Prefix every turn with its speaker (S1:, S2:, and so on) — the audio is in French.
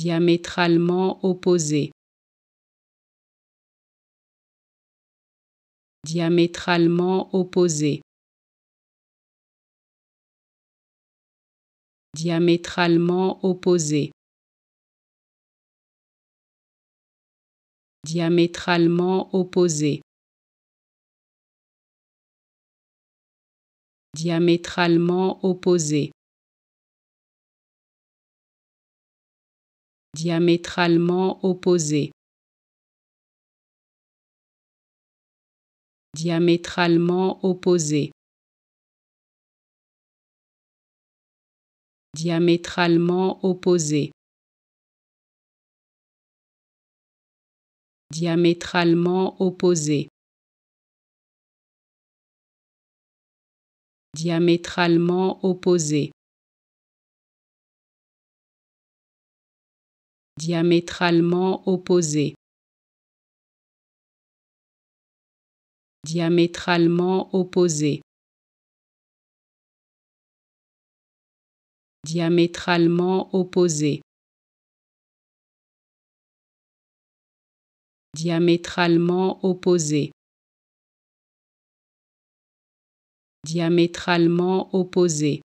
S1: diamétralement opposé, diamétralement opposé, diamétralement opposé, diamétralement opposé, diamétralement opposé. diamétralement opposé diamétralement opposé diamétralement opposé diamétralement opposé diamétralement opposé diamétralement opposé, diamétralement opposé, diamétralement opposé, diamétralement opposé, diamétralement opposé.